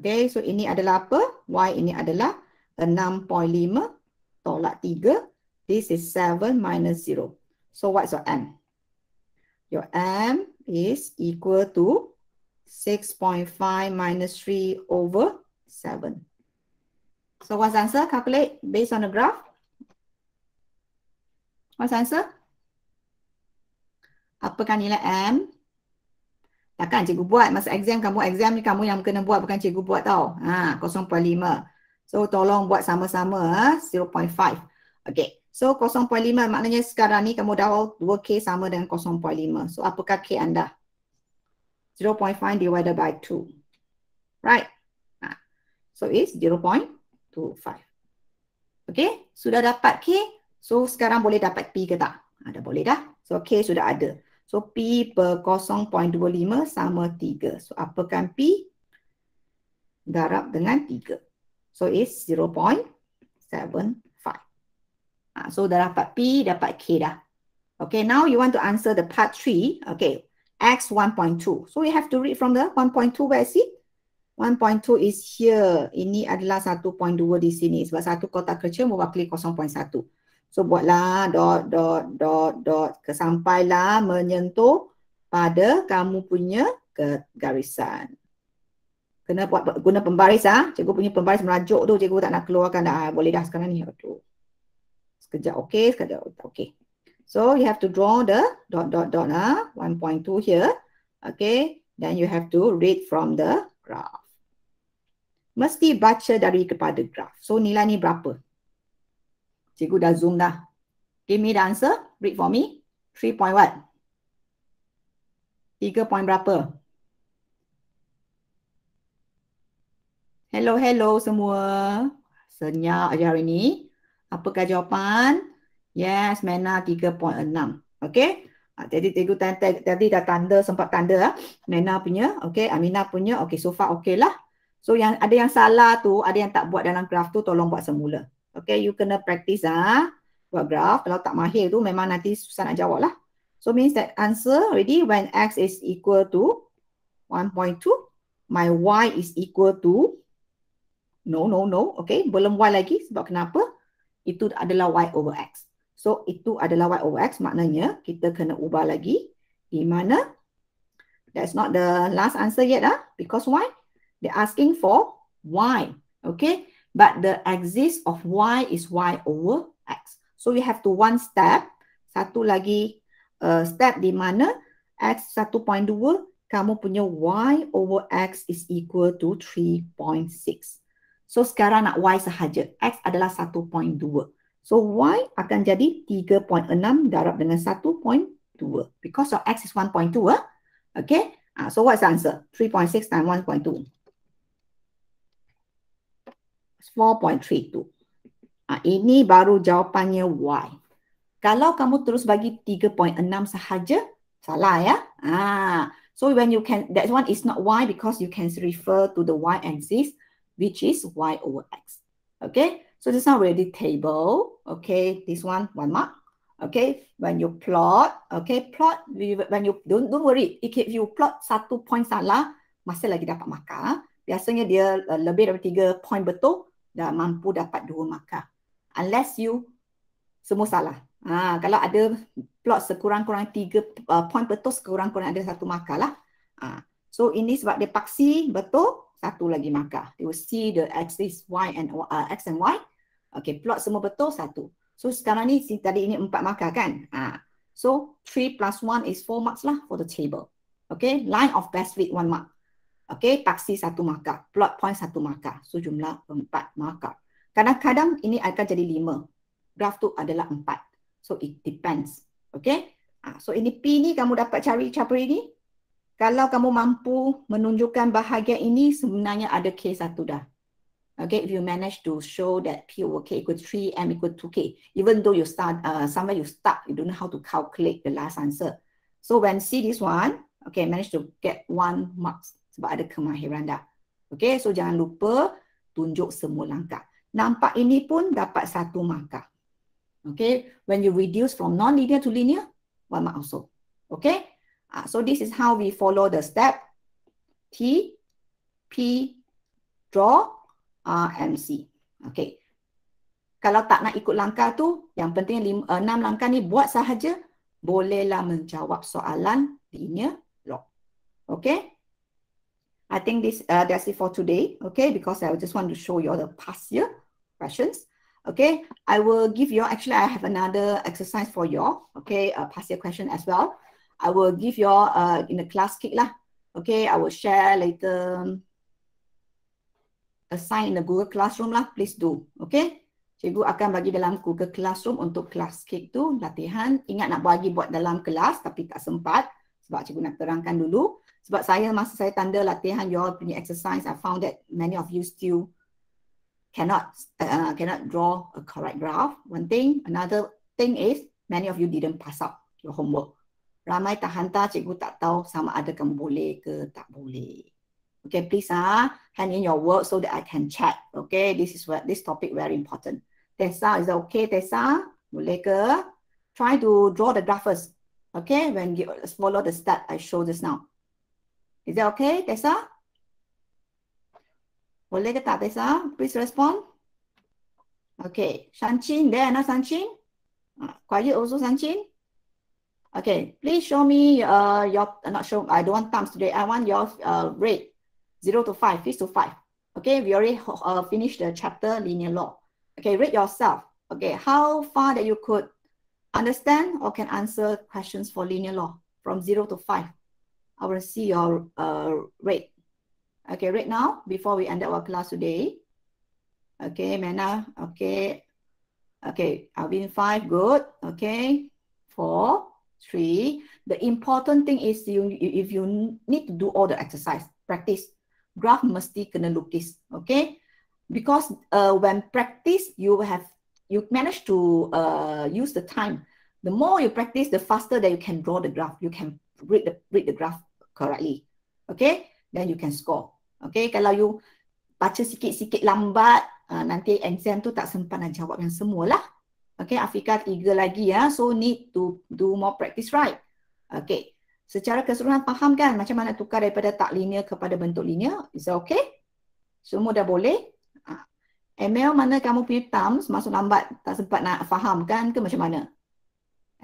Okay, so ini adalah apa? Y ini adalah 6.5 tolak 3. This is 7 minus 0. So what's your M? Your M is equal to 6.5 minus 3 over 7. So what's the answer? Calculate based on the graph. What's the answer? Apakah nilai M? Takkan cikgu buat. Masa exam kamu, exam ni kamu yang kena buat bukan cikgu buat tau. Ha, 0.5. So tolong buat sama-sama. 0.5. Okay. So 0.5 maknanya sekarang ni kamu dah 2K sama dengan 0.5. So apakah K anda? 0.5 divided by 2. Right? Ha. So it's 0.5 to 5. Okay, sudah dapat K. So sekarang boleh dapat P ke tak? Ada ah, boleh dah. So K sudah ada. So P per 0.25 sama 3. So apakan P? Darab dengan 3. So is 0.75. Ha, ah, so dah dapat P, dapat K dah. Okay, now you want to answer the part 3. Okay, X 1.2. So you have to read from the 1.2 where is it? 1.2 is here. Ini adalah 1.2 di sini. Sebab satu kotak kerja mewakili 0.1. So buatlah dot dot dot dot. Kesampailah menyentuh pada kamu punya garisan. Kena buat guna pembaris ah. Cikgu punya pembaris merajuk tu. Cikgu tak nak keluarkan dah. Boleh dah sekarang ni. Aduh. Sekejap okey. Sekejap okey. So you have to draw the dot dot dot ah. 1.2 here. Okay. Then you have to read from the graph mesti baca dari kepada graf. So nilai ni berapa? Cikgu dah zoom dah. Give me the answer. Read for me. 3 point what? 3 point berapa? Hello, hello semua. Senyap aja hari ni. Apakah jawapan? Yes, Mena 3.6. Okay. Ah, jadi cikgu tadi dah tanda, sempat tanda. Ah. Mena punya. Okay, Amina punya. Okay, so far okay lah. So yang ada yang salah tu, ada yang tak buat dalam graf tu tolong buat semula. Okay, you kena practice ah ha? buat graf. Kalau tak mahir tu memang nanti susah nak jawab lah. So means that answer ready when x is equal to 1.2, my y is equal to no no no. Okay, belum y lagi sebab kenapa? Itu adalah y over x. So itu adalah y over x maknanya kita kena ubah lagi di mana That's not the last answer yet ah. Because why? They're asking for y, okay? But the axis of y is y over x. So we have to one step, satu lagi uh, step di mana x 1.2, kamu punya y over x is equal to 3.6. So sekarang nak y sahaja, x adalah 1.2. So y akan jadi 3.6 darab dengan 1.2. Because your x is 1.2, eh? Ah. okay? Uh, so what's the answer? 3.6 times 1.2. 4.32. Ah ini baru jawapannya Y. Kalau kamu terus bagi 3.6 sahaja, salah ya. Ah, so when you can, that one is not Y because you can refer to the Y axis, which is Y over X. Okay, so this one already table. Okay, this one, one mark. Okay, when you plot, okay, plot, when you, don't don't worry, if you plot satu point salah, masih lagi dapat markah. Biasanya dia eh, lebih daripada tiga point betul, dah mampu dapat dua markah. Unless you semua salah. Ha, kalau ada plot sekurang-kurang tiga uh, point betul sekurang-kurang ada satu markah lah. Ha, so ini sebab dia paksi betul satu lagi markah. You will see the x is y and uh, x and y. Okay, plot semua betul satu. So sekarang ni si, tadi ini empat markah kan? Ha, so three plus one is four marks lah for the table. Okay, line of best fit one mark. Okey, taksi satu markah, plot point satu markah. So jumlah empat markah. Kadang-kadang ini akan jadi lima. Graf tu adalah empat. So it depends. Okey. Ha, so ini P ni kamu dapat cari capa ini. Kalau kamu mampu menunjukkan bahagian ini sebenarnya ada K satu dah. Okay, if you manage to show that P over K equal 3, M equal 2K, even though you start, uh, somewhere you start, you don't know how to calculate the last answer. So when see this one, okay, manage to get one marks, sebab ada kemahiran dah. Okey, so jangan lupa tunjuk semua langkah. Nampak ini pun dapat satu markah. Okey, when you reduce from non-linear to linear, one mark also. Okey, uh, so this is how we follow the step. T, P, draw, R, M, C. Okey, kalau tak nak ikut langkah tu, yang penting lima, eh, enam langkah ni buat sahaja, bolehlah menjawab soalan linear log. okay. I think this uh, that's it for today, okay? Because I just want to show you all the past year questions, okay? I will give you all, actually, I have another exercise for you all, okay? A past year question as well. I will give you all uh, in the class kick lah, okay? I will share later um, a sign in the Google Classroom, lah, please do, okay? Cikgu akan bagi dalam Google Classroom untuk kelas kick tu latihan. Ingat nak bagi buat dalam kelas tapi tak sempat sebab cikgu nak terangkan dulu. Sebab saya masa saya tanda latihan you all punya exercise, I found that many of you still cannot uh, cannot draw a correct graph. One thing, another thing is many of you didn't pass out your homework. Ramai tak hantar, cikgu tak tahu sama ada kamu boleh ke tak boleh. Okay, please ah, hand in your work so that I can check. Okay, this is what this topic very important. Tessa, is that okay, Tessa? Boleh ke? Try to draw the graph first. Okay, when you follow the step I showed just now. Is that okay, Tessa? 올레겠다, Tessa? Please respond. Okay, Shanchin, there, no Shanchin? Uh, quiet, also Shanchin? Okay, please show me uh, your, uh, not show, I don't want thumbs today. I want your uh, rate, 0 to 5, 6 to 5. Okay, we already uh, finished the chapter linear law. Okay, rate yourself. Okay, how far that you could understand or can answer questions for linear law from 0 to 5. I will see your uh, rate. Okay, right now, before we end our class today. Okay, Mena, okay. Okay, Alvin, five, good. Okay, four, three. The important thing is you, if you need to do all the exercise, practice. Graph mesti kena lukis, okay? Because uh, when practice, you have you manage to uh, use the time. The more you practice, the faster that you can draw the graph. You can read the, read the graph. correctly. Okay, then you can score. Okay, kalau you baca sikit-sikit lambat, uh, nanti exam tu tak sempat nak jawab yang semualah, Okay, Afika tiga lagi ya. So need to do more practice, right? Okay. Secara keseluruhan faham kan macam mana tukar daripada tak linear kepada bentuk linear? Is that okay? Semua dah boleh? Ah. Emil mana kamu pilih thumbs? Masuk lambat tak sempat nak faham kan ke macam mana?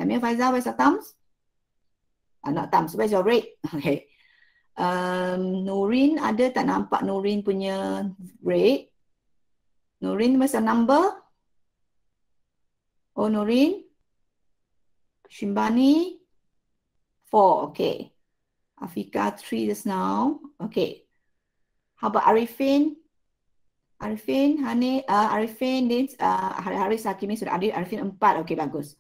Emil Faizal, Faizal thumbs? uh, not thumbs where's your red okay um, Nurin ada tak nampak Nurin punya red Nurin what's your number oh Nurin Shimbani four okay Afika three just now okay how about Arifin Arifin, Hani, uh, Arifin, hari uh, Haris, Hakimi, sudah ada Arifin empat. Okay bagus.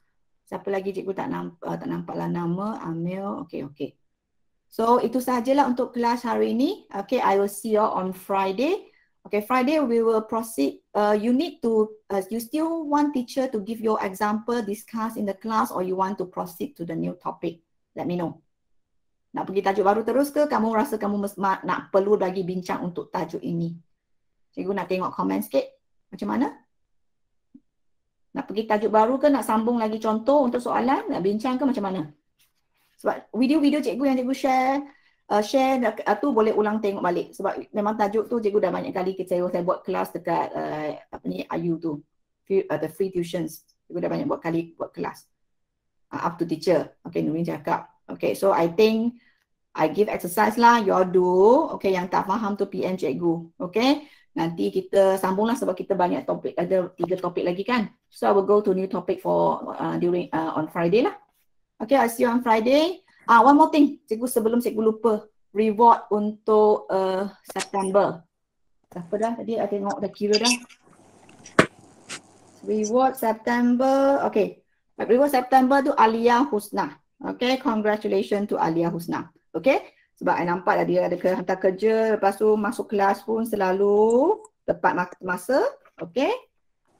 Siapa lagi cikgu tak nampak uh, tak nampaklah nama Amil. okay okay. So itu sajalah untuk kelas hari ini. Okay, I will see you on Friday. Okay, Friday we will proceed. Uh, you need to, uh, you still want teacher to give your example, discuss in the class or you want to proceed to the new topic. Let me know. Nak pergi tajuk baru terus ke? Kamu rasa kamu nak perlu lagi bincang untuk tajuk ini? Cikgu nak tengok komen sikit. Macam mana? Nak pergi tajuk baru ke? Nak sambung lagi contoh untuk soalan? Nak bincang ke macam mana? Sebab video-video cikgu yang cikgu share, uh, share uh, tu boleh ulang tengok balik. Sebab memang tajuk tu cikgu dah banyak kali kita saya, buat kelas dekat uh, apa ni IU tu. Uh, the free tuitions. Cikgu dah banyak buat kali buat kelas. Uh, up to teacher. Okay, Nurin cakap. Okay, so I think I give exercise lah. You all do. Okay, yang tak faham tu PM cikgu. Okay. Nanti kita sambunglah sebab kita banyak topik, ada tiga topik lagi kan. So I will go to new topic for uh, during uh, on Friday lah. Okay, I'll see you on Friday. Ah, uh, one more thing, cikgu sebelum cikgu lupa reward untuk uh, September. Siapa dah tadi? Ada tengok dah kira dah. Reward September. Okay. Reward September tu Alia Husna. Okay. Congratulations to Alia Husna. Okay sebab saya nampak lah dia ada ke hantar kerja lepas tu masuk kelas pun selalu tepat masa okay?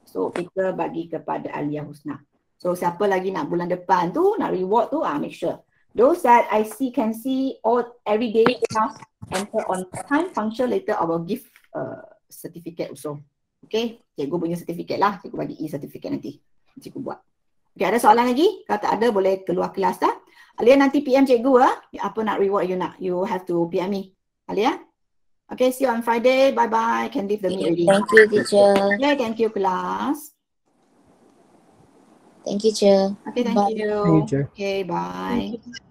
so kita bagi kepada Alia Husna so siapa lagi nak bulan depan tu nak reward tu ah make sure those that I see can see all every day now enter on time function later I will give uh, certificate also okay cikgu punya certificate lah cikgu bagi e-certificate nanti cikgu buat Okay, ada soalan lagi? Kalau tak ada, boleh keluar kelas dah. Alia nanti PM cikgu ah. Ha? Apa nak reward you nak? You have to PM me. Alia. Okay, see you on Friday. Bye bye. Can leave the meeting. Thank already. you, teacher. Yeah, thank you, class. Thank you, teacher. Okay, thank bye. you. Thank you, Okay, bye. Thank you.